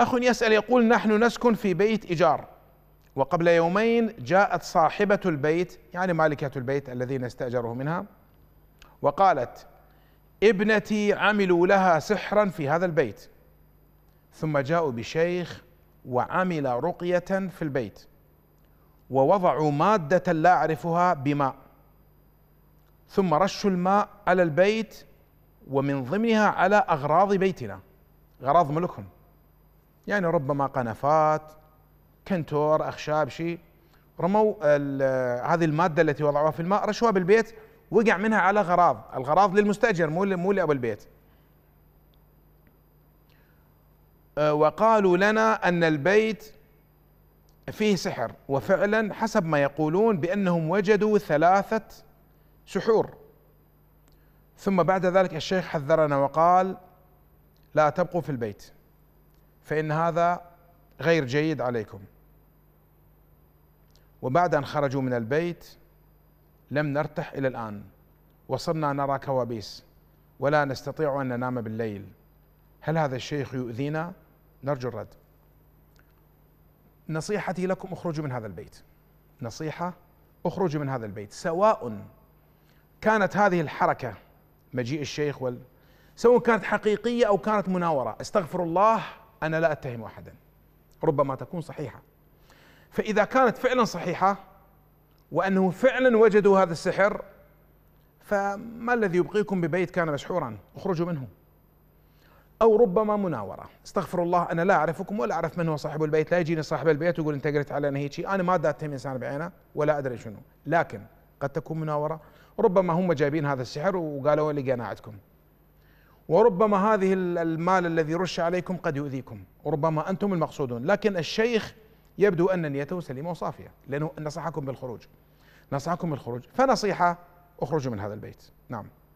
أخ يسأل يقول نحن نسكن في بيت إيجار وقبل يومين جاءت صاحبة البيت يعني مالكة البيت الذي نستأجره منها وقالت ابنتي عملوا لها سحرا في هذا البيت ثم جاءوا بشيخ وعمل رقية في البيت ووضعوا مادة لا أعرفها بماء ثم رشوا الماء على البيت ومن ضمنها على أغراض بيتنا غراض ملكهم يعني ربما قنفات كنتور اخشاب شيء رموا هذه الماده التي وضعوها في الماء رشوها بالبيت وقع منها على غراض الغراض للمستاجر مو مو لابو البيت أه، وقالوا لنا ان البيت فيه سحر وفعلا حسب ما يقولون بانهم وجدوا ثلاثه سحور ثم بعد ذلك الشيخ حذرنا وقال لا تبقوا في البيت فإن هذا غير جيد عليكم وبعد أن خرجوا من البيت لم نرتح إلى الآن وصرنا نرى كوابيس ولا نستطيع أن ننام بالليل هل هذا الشيخ يؤذينا نرجو الرد نصيحتي لكم اخرجوا من هذا البيت نصيحة اخرجوا من هذا البيت سواء كانت هذه الحركة مجيء الشيخ وال سواء كانت حقيقية أو كانت مناورة استغفر الله أنا لا أتهم أحدا ربما تكون صحيحة فإذا كانت فعلا صحيحة وأنه فعلا وجدوا هذا السحر فما الذي يبقيكم ببيت كان مشحورا اخرجوا منه أو ربما مناورة استغفر الله أنا لا أعرفكم ولا أعرف من هو صاحب البيت لا يجيني صاحب البيت ويقول أنت قريت علينا هيك أنا ما أتهم إنسان بعينه ولا أدري شنو لكن قد تكون مناورة ربما هم جايبين هذا السحر وقالوا لي قناعتكم وربما هذه المال الذي رش عليكم قد يؤذيكم وربما أنتم المقصودون لكن الشيخ يبدو أن نيته سليمة وصافية لأنه نصحكم بالخروج نصحكم بالخروج فنصيحة اخرجوا من هذا البيت نعم